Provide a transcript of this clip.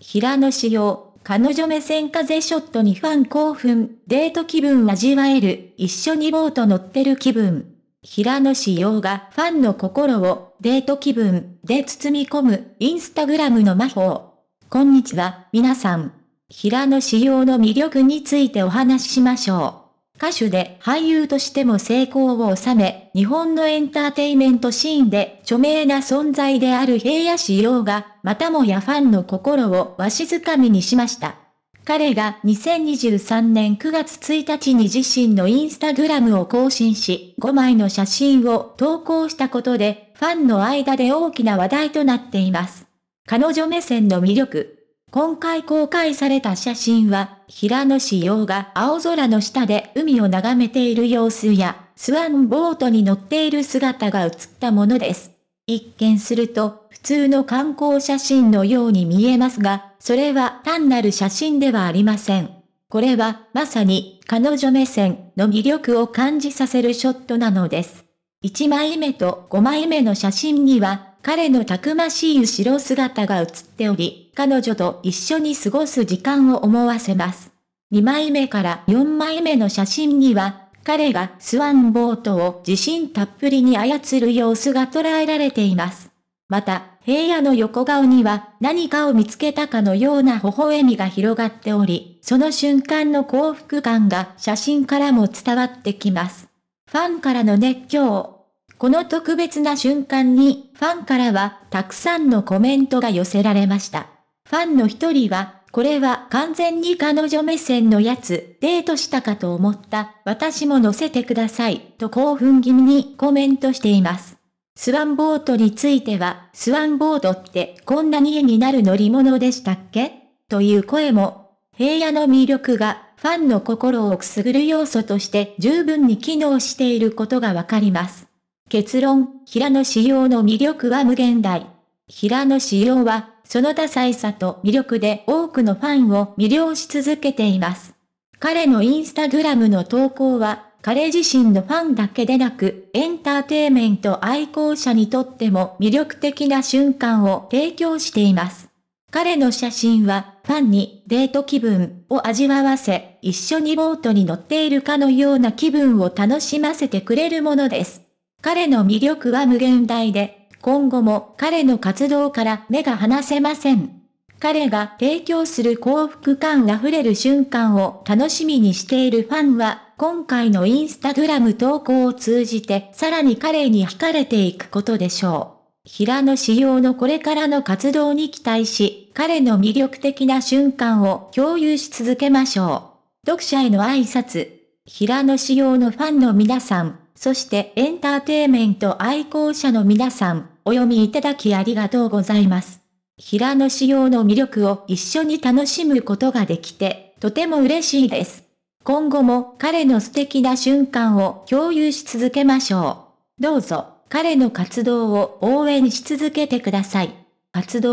平野紫耀、彼女目線風ショットにファン興奮、デート気分味わえる、一緒にボート乗ってる気分。平野紫耀がファンの心をデート気分で包み込むインスタグラムの魔法。こんにちは、皆さん。平野紫耀の魅力についてお話ししましょう。歌手で俳優としても成功を収め、日本のエンターテイメントシーンで著名な存在である平野志陽が、またもやファンの心をわしづかみにしました。彼が2023年9月1日に自身のインスタグラムを更新し、5枚の写真を投稿したことで、ファンの間で大きな話題となっています。彼女目線の魅力。今回公開された写真は、平野紫耀が青空の下で海を眺めている様子や、スワンボートに乗っている姿が映ったものです。一見すると、普通の観光写真のように見えますが、それは単なる写真ではありません。これは、まさに、彼女目線の魅力を感じさせるショットなのです。1枚目と5枚目の写真には、彼のたくましい後ろ姿が写っており、彼女と一緒に過ごす時間を思わせます。2枚目から4枚目の写真には、彼がスワンボートを自信たっぷりに操る様子が捉えられています。また、平野の横顔には何かを見つけたかのような微笑みが広がっており、その瞬間の幸福感が写真からも伝わってきます。ファンからの熱狂。この特別な瞬間にファンからはたくさんのコメントが寄せられました。ファンの一人はこれは完全に彼女目線のやつ、デートしたかと思った、私も乗せてください、と興奮気味にコメントしています。スワンボートについては、スワンボートってこんなに絵になる乗り物でしたっけという声も、平野の魅力がファンの心をくすぐる要素として十分に機能していることがわかります。結論、平野仕様の魅力は無限大。平野仕様はその多彩さと魅力で多くのファンを魅了し続けています。彼のインスタグラムの投稿は、彼自身のファンだけでなく、エンターテイメント愛好者にとっても魅力的な瞬間を提供しています。彼の写真は、ファンにデート気分を味わわせ、一緒にボートに乗っているかのような気分を楽しませてくれるものです。彼の魅力は無限大で、今後も彼の活動から目が離せません。彼が提供する幸福感溢れる瞬間を楽しみにしているファンは、今回のインスタグラム投稿を通じてさらに彼に惹かれていくことでしょう。平野仕様のこれからの活動に期待し、彼の魅力的な瞬間を共有し続けましょう。読者への挨拶。平野仕様のファンの皆さん、そしてエンターテイメント愛好者の皆さん、お読みいただきありがとうございます。平野仕様の魅力を一緒に楽しむことができて、とても嬉しいです。今後も彼の素敵な瞬間を共有し続けましょう。どうぞ、彼の活動を応援し続けてください。活動